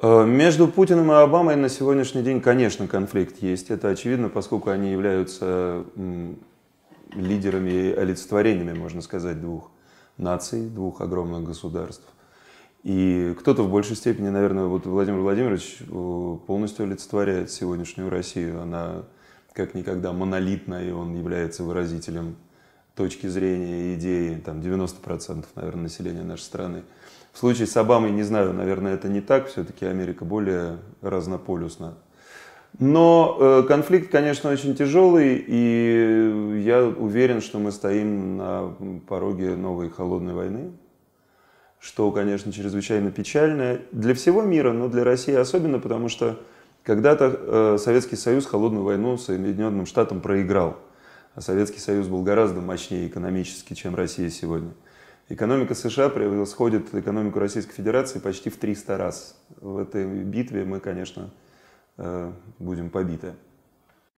Э, между Путиным и Обамой на сегодняшний день, конечно, конфликт есть. Это очевидно, поскольку они являются лидерами и олицетворениями, можно сказать, двух наций, двух огромных государств. И кто-то в большей степени, наверное, вот Владимир Владимирович э, полностью олицетворяет сегодняшнюю Россию. Она как никогда монолитна, и он является выразителем точки зрения идеи там, 90% наверное, населения нашей страны. В случае с Обамой, не знаю, наверное, это не так, все-таки Америка более разнополюсна. Но э, конфликт, конечно, очень тяжелый, и я уверен, что мы стоим на пороге новой холодной войны, что, конечно, чрезвычайно печально для всего мира, но для России особенно, потому что когда-то э, Советский Союз холодную войну с Соединенным Штатам проиграл – а Советский Союз был гораздо мощнее экономически, чем Россия сегодня. Экономика США превосходит экономику Российской Федерации почти в 300 раз. В этой битве мы, конечно, э, будем побиты.